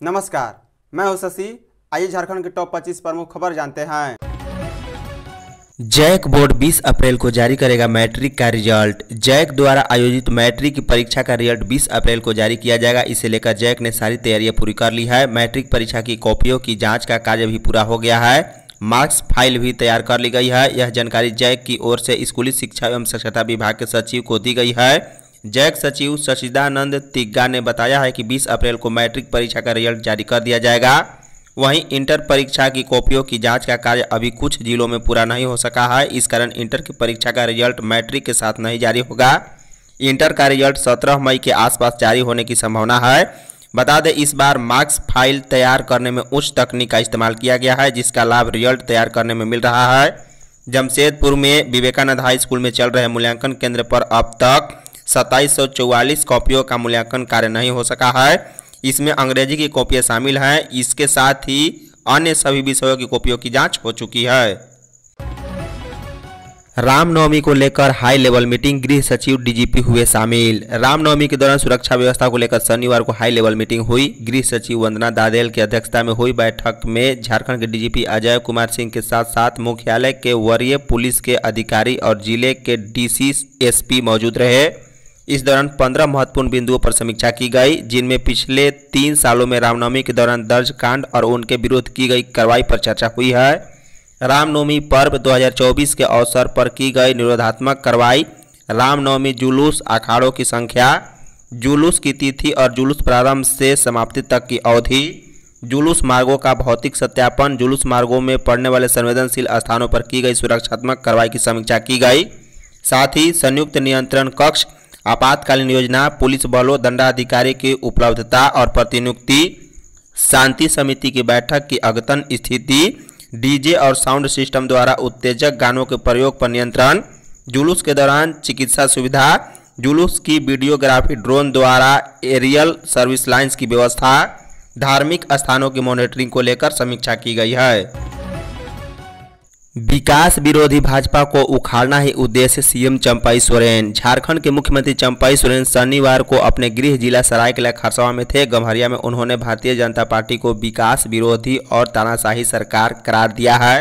नमस्कार मैं हूं शशि आइए झारखंड के टॉप 25 प्रमुख खबर जानते हैं जैक बोर्ड 20 अप्रैल को जारी करेगा मैट्रिक का रिजल्ट जैक द्वारा आयोजित मैट्रिक की परीक्षा का रिजल्ट 20 अप्रैल को जारी किया जाएगा इसे लेकर जैक ने सारी तैयारियां पूरी कर ली है मैट्रिक परीक्षा की कॉपियों की जांच का कार्य भी पूरा हो गया है मार्क्स फाइल भी तैयार कर ली गई है यह जानकारी जैक की ओर से स्कूली शिक्षा एवं साक्षरता विभाग के सचिव को दी गई है जैक सचिव सचिदानंद तिग्गा ने बताया है कि 20 अप्रैल को मैट्रिक परीक्षा का रिजल्ट जारी कर दिया जाएगा वहीं इंटर परीक्षा की कॉपियों की जांच का कार्य अभी कुछ जिलों में पूरा नहीं हो सका है इस कारण इंटर की परीक्षा का रिजल्ट मैट्रिक के साथ नहीं जारी होगा इंटर का रिजल्ट 17 मई के आसपास जारी होने की संभावना है बता दें इस बार मार्क्स फाइल तैयार करने में उच्च तकनीक का इस्तेमाल किया गया है जिसका लाभ रिजल्ट तैयार करने में मिल रहा है जमशेदपुर में विवेकानंद हाई स्कूल में चल रहे मूल्यांकन केंद्र पर अब तक सत्ताईस कॉपियों का मूल्यांकन कार्य नहीं हो सका है इसमें अंग्रेजी की कॉपियाँ शामिल हैं इसके साथ ही अन्य सभी विषयों की कॉपियों की जाँच हो चुकी है रामनवमी को लेकर हाई लेवल मीटिंग गृह सचिव डीजीपी हुए शामिल रामनवमी के दौरान सुरक्षा व्यवस्था को लेकर शनिवार को हाई लेवल मीटिंग हुई गृह सचिव वंदना दादेल की अध्यक्षता में हुई बैठक में झारखंड के डीजीपी अजय कुमार सिंह के साथ साथ मुख्यालय के वरीय पुलिस के अधिकारी और जिले के डीसी एसपी मौजूद रहे इस दौरान पंद्रह महत्वपूर्ण बिंदुओं पर समीक्षा की गई जिनमें पिछले तीन सालों में रामनवमी के दौरान दर्ज कांड और उनके विरोध की गई कार्रवाई पर चर्चा हुई है रामनवमी पर्व 2024 के अवसर पर की गई निरोधात्मक कार्रवाई रामनवमी जुलूस अखाड़ों की संख्या जुलूस की तिथि और जुलूस प्रारंभ से समाप्ति तक की अवधि जुलूस मार्गों का भौतिक सत्यापन जुलूस मार्गों में पड़ने वाले संवेदनशील स्थानों पर की गई सुरक्षात्मक कार्रवाई की समीक्षा की गई साथ ही संयुक्त नियंत्रण कक्ष आपातकालीन योजना पुलिस बलों दंडाधिकारी की उपलब्धता और प्रतिनियुक्ति शांति समिति की बैठक की अगतन स्थिति डीजे और साउंड सिस्टम द्वारा उत्तेजक गानों के प्रयोग पर नियंत्रण जुलूस के दौरान चिकित्सा सुविधा जुलूस की वीडियोग्राफी ड्रोन द्वारा एरियल सर्विस लाइन्स की व्यवस्था धार्मिक स्थानों की मॉनिटरिंग को लेकर समीक्षा की गई है विकास विरोधी भाजपा को उखाड़ना ही उद्देश्य सीएम चंपाई सोरेन झारखंड के मुख्यमंत्री चंपाई सोरेन शनिवार को अपने गृह जिला सरायकेला खरसावा में थे गम्हरिया में उन्होंने भारतीय जनता पार्टी को विकास विरोधी और तानाशाही सरकार करार दिया है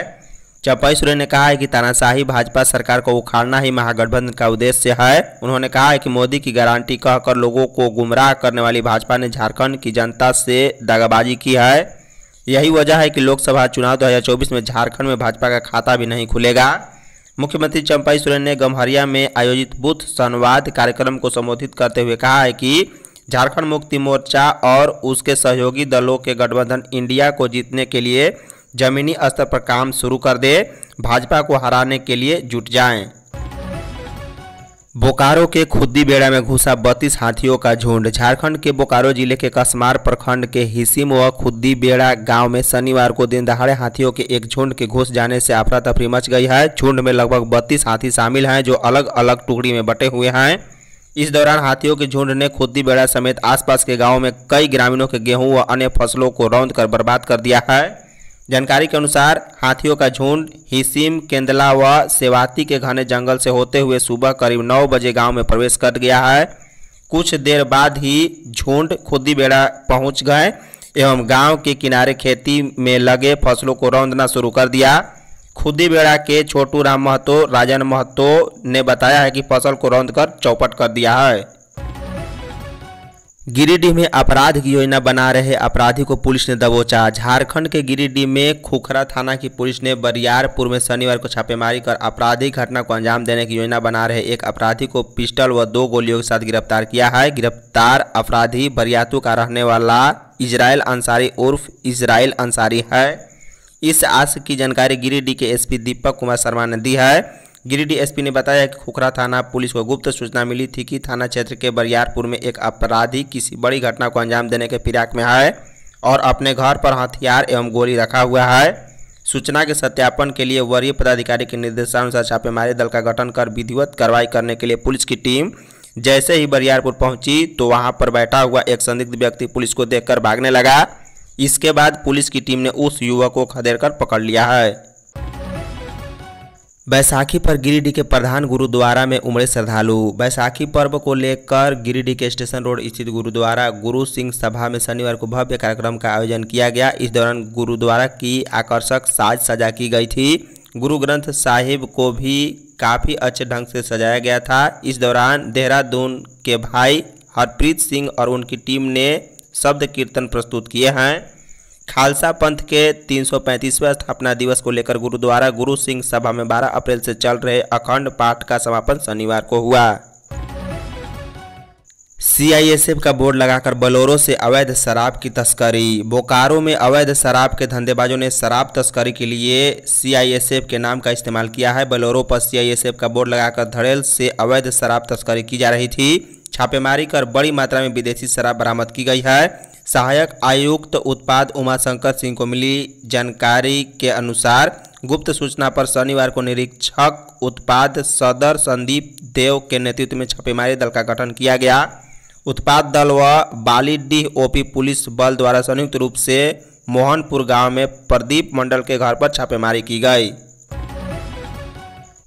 चंपाई सोरेन ने कहा है कि तानाशाही भाजपा सरकार को उखाड़ना ही महागठबंधन का उद्देश्य है उन्होंने कहा है कि मोदी की गारंटी कहकर लोगों को गुमराह करने वाली भाजपा ने झारखंड की जनता से दगाबाजी की है यही वजह है कि लोकसभा चुनाव 2024 में झारखंड में भाजपा का खाता भी नहीं खुलेगा मुख्यमंत्री चंपाई सोरेन ने गम्हरिया में आयोजित बूथ संवाद कार्यक्रम को संबोधित करते हुए कहा है कि झारखंड मुक्ति मोर्चा और उसके सहयोगी दलों के गठबंधन इंडिया को जीतने के लिए जमीनी स्तर पर काम शुरू कर दे भाजपा को हराने के लिए जुट जाएं बोकारो के खुद्दी बेड़ा में घुसा बत्तीस हाथियों का झुंड झारखंड के बोकारो जिले के कसमार प्रखंड के हिसिम व खुद्दी बेड़ा गांव में शनिवार को दिन दहाड़े हाथियों के एक झुंड के घुस जाने से अफरा तफरी मच गई है झुंड में लगभग बत्तीस हाथी शामिल हैं जो अलग अलग टुकड़ी में बटे हुए हैं इस दौरान हाथियों के झुंड ने खुद्दी बेड़ा समेत आसपास के गाँव में कई ग्रामीणों के गेहूँ व अन्य फसलों को रौंद कर बर्बाद कर दिया है जानकारी के अनुसार हाथियों का झुंड हिसीम केंदला व सेवाती के घने जंगल से होते हुए सुबह करीब नौ बजे गांव में प्रवेश कर गया है कुछ देर बाद ही झुंड खुदी बेड़ा पहुंच गए एवं गांव के किनारे खेती में लगे फसलों को रौंदना शुरू कर दिया खुदी बेड़ा के छोटू राम महतो राजन महतो ने बताया है कि फसल को रौंद कर चौपट कर दिया है गिरिडीह में अपराध की योजना बना रहे अपराधी को पुलिस ने दबोचा झारखंड के गिरिडीह में खुखरा थाना की पुलिस ने बरियारपुर में शनिवार को छापेमारी कर आपराधिक घटना को अंजाम देने की योजना बना रहे एक अपराधी को पिस्टल व दो गोलियों के साथ गिरफ्तार किया है गिरफ्तार अपराधी बरियातू का रहने वाला इजराइल अंसारी उर्फ इसराइल अंसारी है इस आश की जानकारी गिरिडीह के एस दीपक कुमार शर्मा ने दी है गिरिडीह एसपी ने बताया कि खुखरा थाना पुलिस को गुप्त सूचना मिली थी कि थाना क्षेत्र के बरियारपुर में एक अपराधी किसी बड़ी घटना को अंजाम देने के फिराक में है और अपने घर पर हथियार एवं गोली रखा हुआ है सूचना के सत्यापन के लिए वरीय पदाधिकारी के निर्देशानुसार छापेमारी दल का गठन कर विधिवत कार्रवाई करने के लिए पुलिस की टीम जैसे ही बरियारपुर पहुंची तो वहां पर बैठा हुआ एक संदिग्ध व्यक्ति पुलिस को देखकर भागने लगा इसके बाद पुलिस की टीम ने उस युवक को खदेड़ कर पकड़ लिया है बैसाखी पर गिरिडीह के प्रधान गुरुद्वारा में उमड़े श्रद्धालु बैसाखी पर्व को लेकर गिरिडीह के स्टेशन रोड स्थित गुरुद्वारा गुरु सिंह सभा में शनिवार को भव्य कार्यक्रम का आयोजन किया गया इस दौरान गुरुद्वारा की आकर्षक साज सजा की गई थी गुरु ग्रंथ साहिब को भी काफ़ी अच्छे ढंग से सजाया गया था इस दौरान देहरादून के भाई हरप्रीत सिंह और उनकी टीम ने शब्द कीर्तन प्रस्तुत किए हैं खालसा पंथ के 335वें स्थापना दिवस को लेकर गुरुद्वारा गुरु सिंह सभा में 12 अप्रैल से चल रहे अखंड पाठ का समापन शनिवार को हुआ सीआईएसएफ का बोर्ड लगाकर बलोरो से अवैध शराब की तस्करी बोकारो में अवैध शराब के धंधेबाजों ने शराब तस्करी के लिए सीआईएसएफ के नाम का इस्तेमाल किया है बलोरो पर सीआईएसएफ का बोर्ड लगाकर धड़ेल से अवैध शराब तस्करी की जा रही थी छापेमारी कर बड़ी मात्रा में विदेशी शराब बरामद की गई है सहायक आयुक्त उत्पाद उमाशंकर सिंह को मिली जानकारी के अनुसार गुप्त सूचना पर शनिवार को निरीक्षक उत्पाद सदर संदीप देव के नेतृत्व में छापेमारी दल का गठन किया गया उत्पाद दल व बालीडीह ओपी पुलिस बल द्वारा संयुक्त रूप से मोहनपुर गांव में प्रदीप मंडल के घर पर छापेमारी की गई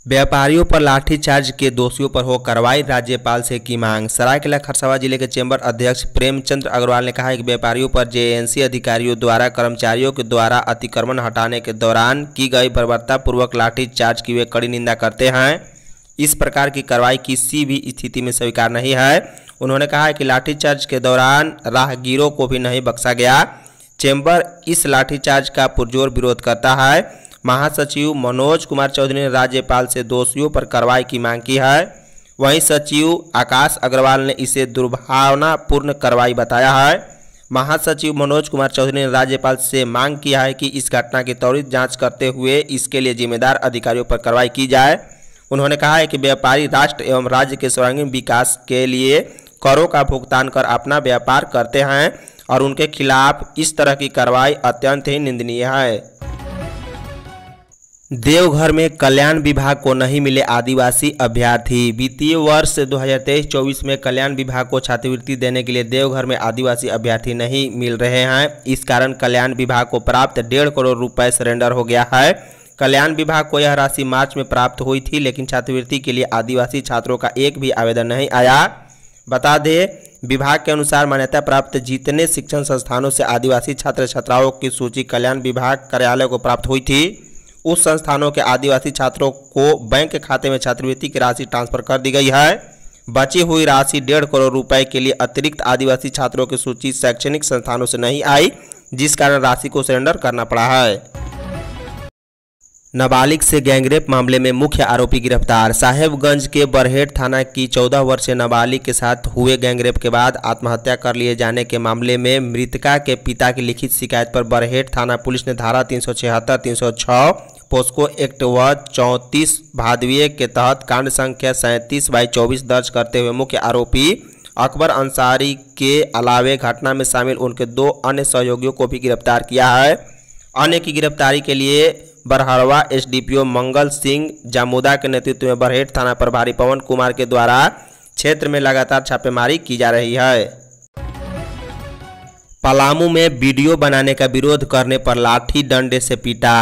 व्यापारियों पर लाठीचार्ज के दोषियों पर हो कार्रवाई राज्यपाल से की मांग सरायकेला खरसावा जिले के चैंबर अध्यक्ष प्रेमचंद्र अग्रवाल ने कहा है कि व्यापारियों पर जेएनसी अधिकारियों द्वारा कर्मचारियों के द्वारा अतिक्रमण हटाने के दौरान की गई बर्बरतापूर्वक लाठीचार्ज की वे कड़ी निंदा करते हैं इस प्रकार की कार्रवाई किसी भी स्थिति में स्वीकार नहीं है उन्होंने कहा है कि लाठीचार्ज के दौरान राहगीरों को भी नहीं बख्शा गया चैम्बर इस लाठीचार्ज का पुरजोर विरोध करता है महासचिव मनोज कुमार चौधरी ने राज्यपाल से दोषियों पर कार्रवाई की मांग की है वहीं सचिव आकाश अग्रवाल ने इसे दुर्भावनापूर्ण कार्रवाई बताया है महासचिव मनोज कुमार चौधरी ने राज्यपाल से मांग किया है कि इस घटना की त्वरित जांच करते हुए इसके लिए जिम्मेदार अधिकारियों पर कार्रवाई की जाए उन्होंने कहा है कि व्यापारी राष्ट्र एवं राज्य के सर्वांगीण विकास के लिए करों का भुगतान कर अपना व्यापार करते हैं और उनके खिलाफ इस तरह की कार्रवाई अत्यंत ही निंदनीय है देवघर में कल्याण विभाग को नहीं मिले आदिवासी अभ्यर्थी वित्तीय वर्ष 2023-24 में कल्याण विभाग को छात्रवृत्ति देने के लिए देवघर में आदिवासी अभ्यर्थी नहीं मिल रहे हैं इस कारण कल्याण विभाग को प्राप्त डेढ़ करोड़ रुपए सरेंडर हो गया है कल्याण विभाग को यह राशि मार्च में प्राप्त हुई थी लेकिन छात्रवृत्ति के लिए आदिवासी छात्रों का एक भी आवेदन नहीं आया बता दें विभाग के अनुसार मान्यता प्राप्त जितने शिक्षण संस्थानों से आदिवासी छात्र छात्राओं की सूची कल्याण विभाग कार्यालय को प्राप्त हुई थी उस संस्थानों के आदिवासी छात्रों को बैंक खाते में छात्रवृत्ति की राशि ट्रांसफर कर दी गई है बची हुई राशि डेढ़ करोड़ रुपए के लिए अतिरिक्त आदिवासी छात्रों की सूची शैक्षणिक संस्थानों से नहीं आई जिस कारण राशि को सरेंडर करना पड़ा है नाबालिग से गैंगरेप मामले में मुख्य आरोपी गिरफ्तार साहेबगंज के बरहेट थाना की 14 वर्षीय नाबालिग के साथ हुए गैंगरेप के बाद आत्महत्या कर लिए जाने के मामले में मृतका के पिता की लिखित शिकायत पर बरहेट थाना पुलिस ने धारा तीन सौ छिहत्तर तीन सौ पोस्को एक्ट व चौंतीस भादवीय के तहत कांड संख्या सैंतीस बाई चौबीस दर्ज करते हुए मुख्य आरोपी अकबर अंसारी के अलावे घटना में शामिल उनके दो अन्य सहयोगियों को भी गिरफ्तार किया है अन्य की गिरफ्तारी के लिए बरहरवा एसडीपीओ मंगल सिंह जामुदा के नेतृत्व में बरहेट थाना प्रभारी पवन कुमार के द्वारा क्षेत्र में लगातार छापेमारी की जा रही है पलामू में वीडियो बनाने का विरोध करने पर लाठी डंडे से पीटा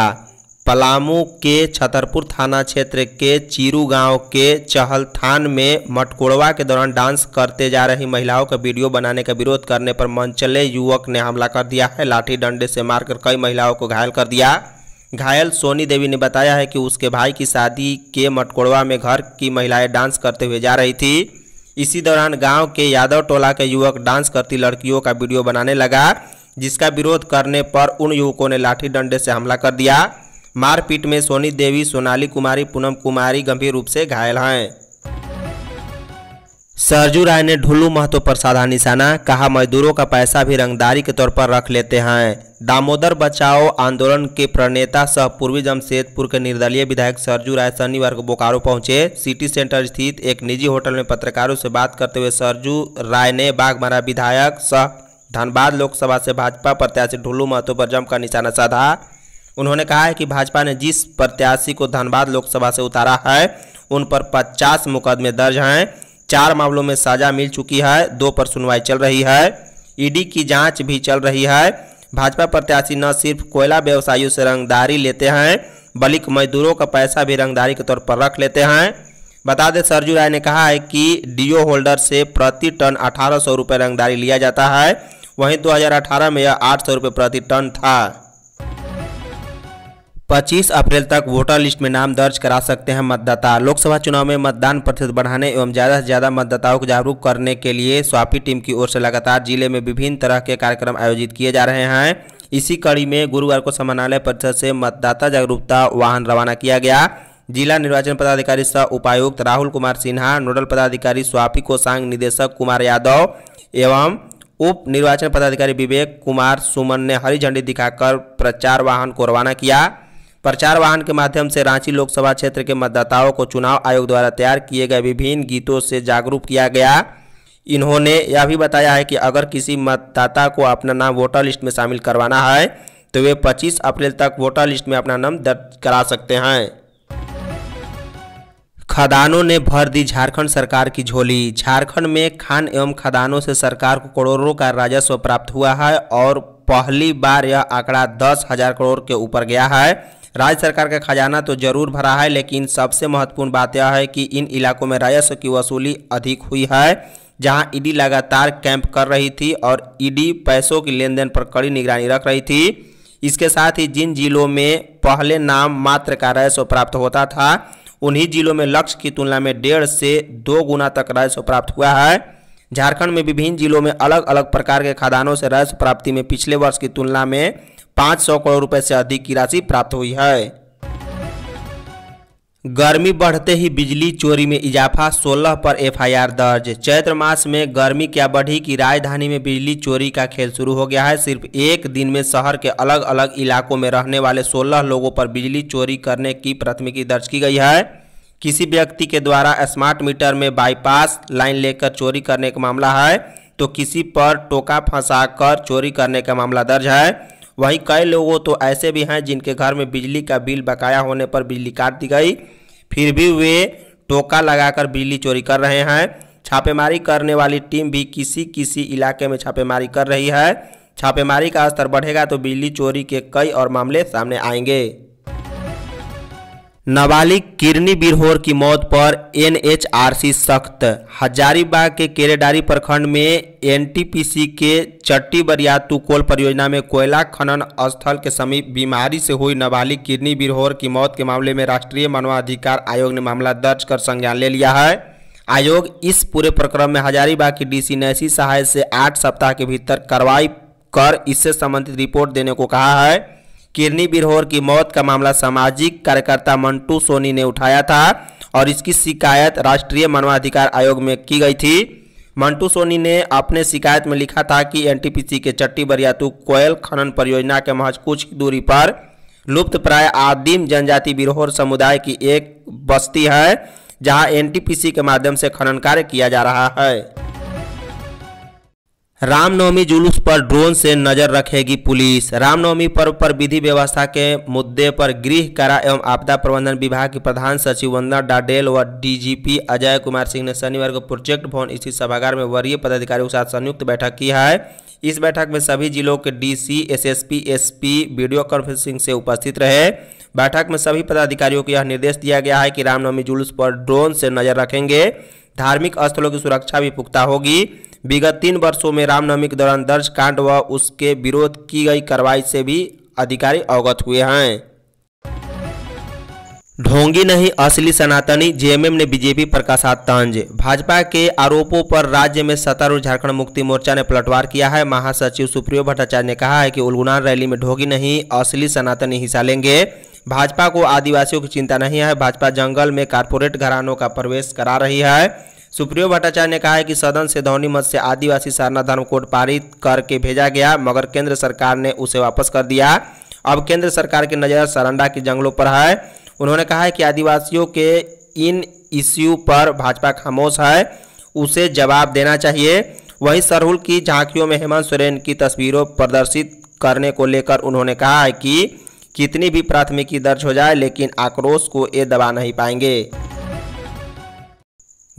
पलामू के छतरपुर थाना क्षेत्र के चीरू गांव के चहलथान में मटकोड़वा के दौरान डांस करते जा रही महिलाओं का वीडियो बनाने का विरोध करने पर मंचले युवक ने हमला कर दिया है लाठी डंडे से मारकर कई महिलाओं को घायल कर दिया घायल सोनी देवी ने बताया है कि उसके भाई की शादी के मटकोड़वा में घर की महिलाएं डांस करते हुए जा रही थी इसी दौरान गाँव के यादव टोला के युवक डांस करती लड़कियों का वीडियो बनाने लगा जिसका विरोध करने पर उन युवकों ने लाठी डंडे से हमला कर दिया मारपीट में सोनी देवी सोनाली कुमारी पूनम कुमारी गंभीर रूप से घायल हैं सरजू राय ने ढुल्लू महतो पर साधा निशाना कहा मजदूरों का पैसा भी रंगदारी के तौर पर रख लेते हैं दामोदर बचाओ आंदोलन के प्रणेता सह पूर्वी जमशेदपुर के निर्दलीय विधायक सरजू राय शनिवार को बोकारो पहुंचे सिटी सेंटर स्थित एक निजी होटल में पत्रकारों से बात करते हुए सरजू राय ने बाघमरा विधायक सह धनबाद लोकसभा से भाजपा प्रत्याशी ढुल्लू महतो पर जमकर निशाना साधा उन्होंने कहा है कि भाजपा ने जिस प्रत्याशी को धनबाद लोकसभा से उतारा है उन पर पचास मुकदमे दर्ज हैं चार मामलों में सजा मिल चुकी है दो पर सुनवाई चल रही है ईडी की जांच भी चल रही है भाजपा प्रत्याशी न सिर्फ कोयला व्यवसायियों से रंगदारी लेते हैं बल्कि मजदूरों का पैसा भी रंगदारी के तौर पर रख लेते हैं बता दें सरजू राय ने कहा है कि डीओ होल्डर से प्रति टन अठारह सौ रुपये रंगदारी लिया जाता है वहीं 2018 में यह आठ सौ रुपये प्रति टन था 25 अप्रैल तक वोटर लिस्ट में नाम दर्ज करा सकते हैं मतदाता लोकसभा चुनाव में मतदान प्रतिशत बढ़ाने एवं ज़्यादा से ज़्यादा मतदाताओं को जागरूक करने के लिए स्वापी टीम की ओर से लगातार जिले में विभिन्न तरह के कार्यक्रम आयोजित किए जा रहे हैं इसी कड़ी में गुरुवार को समानालय परिषद से मतदाता जागरूकता वाहन रवाना किया गया जिला निर्वाचन पदाधिकारी सह उपायुक्त राहुल कुमार सिन्हा नोडल पदाधिकारी स्वापी कोसांग निदेशक कुमार यादव एवं उप निर्वाचन पदाधिकारी विवेक कुमार सुमन ने हरी झंडी दिखाकर प्रचार वाहन को रवाना किया प्रचार वाहन के माध्यम से रांची लोकसभा क्षेत्र के मतदाताओं को चुनाव आयोग द्वारा तैयार किए गए विभिन्न गीतों से जागरूक किया गया इन्होंने यह भी बताया है कि अगर किसी मतदाता को अपना नाम वोटर लिस्ट में शामिल करवाना है तो वे 25 अप्रैल तक वोटर लिस्ट में अपना नाम दर्ज करा सकते हैं खदानों ने भर दी झारखंड सरकार की झोली झारखंड में खान एवं खदानों से सरकार को करोड़ों का राजस्व प्राप्त हुआ है और पहली बार यह आंकड़ा दस हजार करोड़ के ऊपर गया है राज्य सरकार का खजाना तो जरूर भरा है लेकिन सबसे महत्वपूर्ण बात यह है कि इन इलाकों में राजस्व की वसूली अधिक हुई है जहां ईडी लगातार कैंप कर रही थी और ईडी पैसों की लेन देन पर कड़ी निगरानी रख रही थी इसके साथ ही जिन जिलों में पहले नाम मात्र का राजस्व प्राप्त होता था उन्हीं जिलों में लक्ष्य की तुलना में डेढ़ से दो गुना तक राजस्व प्राप्त हुआ है झारखंड में विभिन्न जिलों में अलग अलग प्रकार के खदानों से राजस्व प्राप्ति में पिछले वर्ष की तुलना में पाँच सौ करोड़ रुपए से अधिक की राशि प्राप्त हुई है गर्मी बढ़ते ही बिजली चोरी में इजाफा 16 पर एफआईआर दर्ज चैत्र मास में गर्मी क्या बढ़ी कि राजधानी में बिजली चोरी का खेल शुरू हो गया है सिर्फ एक दिन में शहर के अलग अलग इलाकों में रहने वाले 16 लोगों पर बिजली चोरी करने की प्राथमिकी दर्ज की गई है किसी व्यक्ति के द्वारा स्मार्ट मीटर में बाईपास लाइन लेकर चोरी करने का मामला है तो किसी पर टोका फंसा कर चोरी करने का मामला दर्ज है वहीं कई लोगों तो ऐसे भी हैं जिनके घर में बिजली का बिल बकाया होने पर बिजली काट दी गई फिर भी वे टोका लगाकर बिजली चोरी कर रहे हैं छापेमारी करने वाली टीम भी किसी किसी इलाके में छापेमारी कर रही है छापेमारी का स्तर बढ़ेगा तो बिजली चोरी के कई और मामले सामने आएंगे नाबालिग किरनी बिरहोर की मौत पर एनएचआरसी सख्त हजारीबाग के केरेडारी प्रखंड में एनटीपीसी के चट्टी बरिया तुकोल परियोजना में कोयला खनन स्थल के समीप बीमारी से हुई नाबालिग किरनी बिरहोर की मौत के मामले में राष्ट्रीय मानवाधिकार आयोग ने मामला दर्ज कर संज्ञान ले लिया है आयोग इस पूरे प्रकरण में हजारीबाग की डीसी नैसी सहाय से आठ सप्ताह के भीतर कार्रवाई कर इससे संबंधित रिपोर्ट देने को कहा है किरनी बिरहोर की मौत का मामला सामाजिक कार्यकर्ता मंटू सोनी ने उठाया था और इसकी शिकायत राष्ट्रीय मानवाधिकार आयोग में की गई थी मंटू सोनी ने अपने शिकायत में लिखा था कि एनटीपीसी के चट्टी बरियातु कोयल खनन परियोजना के महज कुछ दूरी पर लुप्त प्राय आदिम जनजाति बिरहोर समुदाय की एक बस्ती है जहां एनटीपीसी के माध्यम से खनन कार्य किया जा रहा है रामनवमी जुलूस पर ड्रोन से नजर रखेगी पुलिस रामनवमी पर्व पर विधि व्यवस्था के मुद्दे पर गृह कारा एवं आपदा प्रबंधन विभाग की प्रधान सचिव वंदना डाडेल व डीजीपी अजय कुमार सिंह ने शनिवार को प्रोजेक्ट भवन स्थित सभागार में वरीय पदाधिकारियों के साथ संयुक्त बैठक की है इस बैठक में सभी जिलों के DC SSP SP video conferencing से उपस्थित रहे बैठक में सभी पदाधिकारियों को यह निर्देश दिया गया है कि रामनवमी जुलूस पर ड्रोन से नजर रखेंगे धार्मिक स्थलों की सुरक्षा भी पुख्ता होगी विगत तीन वर्षों में रामनवमी के दौरान दर्ज कांड व उसके विरोध की गई कार्रवाई से भी अधिकारी अवगत हुए हैं ढोंगी नहीं असली सनातनी जेएमएम ने बीजेपी पर कसा तंज भाजपा के आरोपों पर राज्य में सतर और झारखंड मुक्ति मोर्चा ने पलटवार किया है महासचिव सुप्रियो भट्टाचार्य ने कहा है कि उलगुनार रैली में ढोंगी नहीं असली सनातनी हिस्सा लेंगे भाजपा को आदिवासियों की चिंता नहीं है भाजपा जंगल में कारपोरेट घरानों का प्रवेश करा रही है सुप्रियो भट्टाचार्य ने कहा है कि सदन से धोनी मत से आदिवासी सरना धर्म कोड पारित करके भेजा गया मगर केंद्र सरकार ने उसे वापस कर दिया अब केंद्र सरकार की नज़र सरंडा के जंगलों पर है उन्होंने कहा है कि आदिवासियों के इन इश्यू पर भाजपा खामोश है उसे जवाब देना चाहिए वहीं सरहुल की झांकियों में हेमंत सोरेन की तस्वीरों प्रदर्शित करने को लेकर उन्होंने कहा है कि कितनी भी प्राथमिकी दर्ज हो जाए लेकिन आक्रोश को ये दबा नहीं पाएंगे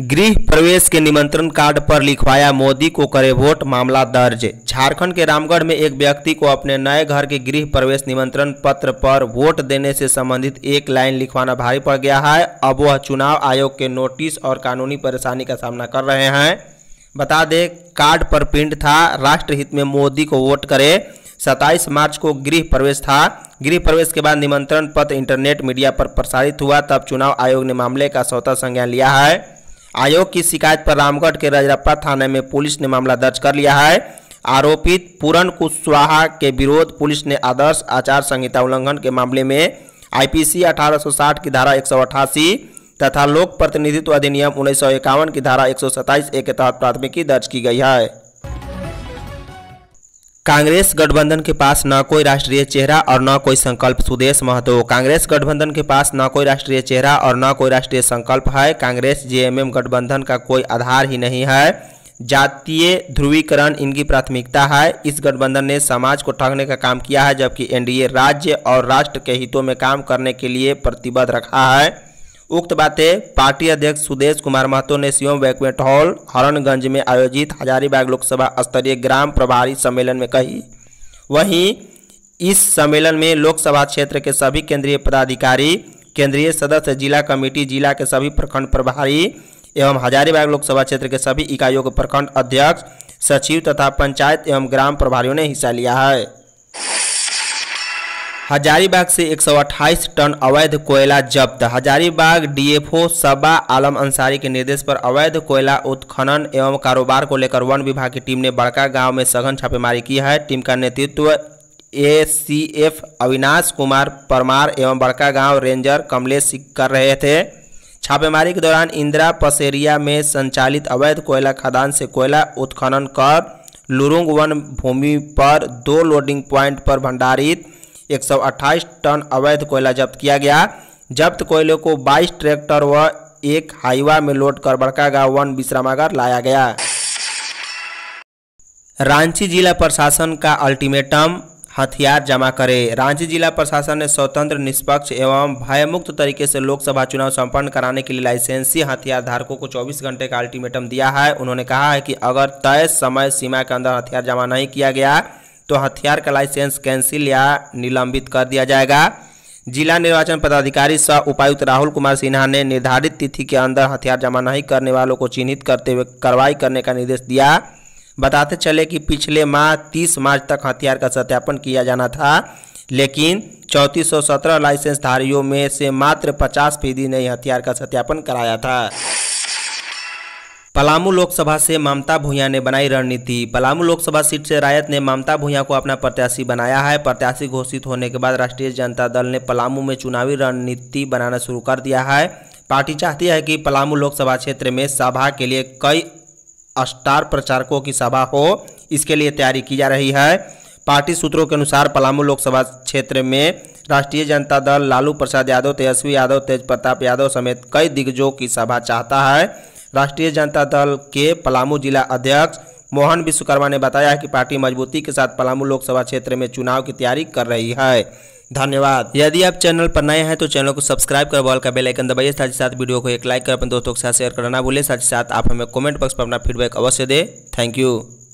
गृह प्रवेश के निमंत्रण कार्ड पर लिखवाया मोदी को करे वोट मामला दर्ज झारखंड के रामगढ़ में एक व्यक्ति को अपने नए घर के गृह प्रवेश निमंत्रण पत्र पर वोट देने से संबंधित एक लाइन लिखवाना भारी पड़ गया है अब वह चुनाव आयोग के नोटिस और कानूनी परेशानी का सामना कर रहे हैं बता दें कार्ड पर प्रिंट था राष्ट्रहित में मोदी को वोट करे सत्ताईस मार्च को गृह प्रवेश था गृह प्रवेश के बाद निमंत्रण पत्र इंटरनेट मीडिया पर प्रसारित हुआ तब चुनाव आयोग ने मामले का स्वतः संज्ञान लिया है आयोग की शिकायत पर रामगढ़ के रजरप्पा थाने में पुलिस ने मामला दर्ज कर लिया है आरोपित पूरन कुशवाहा के विरोध पुलिस ने आदर्श आचार संहिता उल्लंघन के मामले में आईपीसी 1860 की धारा एक तथा लोक प्रतिनिधित्व अधिनियम उन्नीस की धारा एक ए के तहत प्राथमिकी दर्ज की गई है कांग्रेस गठबंधन के पास न कोई राष्ट्रीय चेहरा और न कोई संकल्प सुदेश महतो कांग्रेस गठबंधन के पास न कोई राष्ट्रीय चेहरा और न कोई राष्ट्रीय संकल्प है कांग्रेस जेएमएम गठबंधन का कोई आधार ही नहीं है जातीय ध्रुवीकरण इनकी प्राथमिकता है इस गठबंधन ने समाज को ठगने का काम किया है जबकि एनडीए राज्य और राष्ट्र के हितों में काम करने के लिए प्रतिबद्ध रखा है उक्त बातें पार्टी अध्यक्ष सुदेश कुमार महतो ने सीएम वैक्वेट हॉल हरणगंज में आयोजित हजारीबाग लोकसभा स्तरीय ग्राम प्रभारी सम्मेलन में कही वहीं इस सम्मेलन में लोकसभा क्षेत्र के सभी केंद्रीय पदाधिकारी केंद्रीय सदस्य जिला कमेटी जिला के सभी प्रखंड प्रभारी एवं हजारीबाग लोकसभा क्षेत्र के सभी इकाइयों के प्रखंड अध्यक्ष सचिव तथा पंचायत एवं ग्राम प्रभारियों ने हिस्सा लिया है हजारीबाग से 128 टन अवैध कोयला जब्त हजारीबाग डीएफओ सबा आलम अंसारी के निर्देश पर अवैध कोयला उत्खनन एवं कारोबार को लेकर वन विभाग की टीम ने बड़का गांव में सघन छापेमारी की है टीम का नेतृत्व A C F Avinash Kumar Parmar एवं बड़का गांव रेंजर कमलेश कर रहे थे छापेमारी के दौरान इंदिरा पसेरिया में संचालित अवैध कोयला खदान से कोयला उत्खनन कर लुरुंग वन भूमि पर दो लोडिंग प्वाइंट पर भंडारित एक टन अवैध कोयला जब्त किया गया जब्त कोयले को 22 ट्रैक्टर व एक हाईवा में लोड कर बड़कागांव वन विश्रामागार लाया गया रांची जिला प्रशासन का अल्टीमेटम हथियार जमा करें रांची जिला प्रशासन ने स्वतंत्र निष्पक्ष एवं भयमुक्त तरीके से लोकसभा चुनाव संपन्न कराने के लिए लाइसेंसी हथियार धारकों को 24 घंटे का अल्टीमेटम दिया है उन्होंने कहा है कि अगर तय समय सीमा के अंदर हथियार जमा नहीं किया गया तो हथियार का लाइसेंस कैंसिल या निलंबित कर दिया जाएगा जिला निर्वाचन पदाधिकारी सह उपायुक्त राहुल कुमार सिन्हा ने निर्धारित तिथि के अंदर हथियार जमा नहीं करने वालों को चिन्हित करते हुए कार्रवाई करने का निर्देश दिया बताते चले कि पिछले माह 30 मार्च तक हथियार का सत्यापन किया जाना था लेकिन चौंतीस सौ सत्रह लाइसेंसधारियों में से मात्र 50 फीसदी ने हथियार का सत्यापन कराया था पलामू लोकसभा से ममता भुइया ने बनाई रणनीति पलामू लोकसभा सीट से रायत ने ममता भुइया को अपना प्रत्याशी बनाया है प्रत्याशी घोषित होने के बाद राष्ट्रीय जनता दल ने पलामू में चुनावी रणनीति बनाना शुरू कर दिया है पार्टी चाहती है कि पलामू लोकसभा क्षेत्र में सभा के लिए कई स्टार प्रचारकों की सभा हो इसके लिए तैयारी की जा रही है पार्टी सूत्रों के अनुसार पलामू लोकसभा क्षेत्र में राष्ट्रीय जनता दल लालू प्रसाद यादव तेजस्वी यादव तेज प्रताप यादव समेत कई दिग्गजों की सभा चाहता है राष्ट्रीय जनता दल के पलामू जिला अध्यक्ष मोहन विश्वकर्मा ने बताया है कि पार्टी मजबूती के साथ पलामू लोकसभा क्षेत्र में चुनाव की तैयारी कर रही है धन्यवाद यदि आप चैनल पर नए हैं तो चैनल को सब्सक्राइब कर बॉल का बेल आइकन दबाइए साथ ही साथ वीडियो को एक लाइक कर अपने दोस्तों के साथ शेयर करना भूलें साथ ही साथ आप हमें कमेंट बॉक्स पर अपना फीडबैक अवश्य दें थैंक यू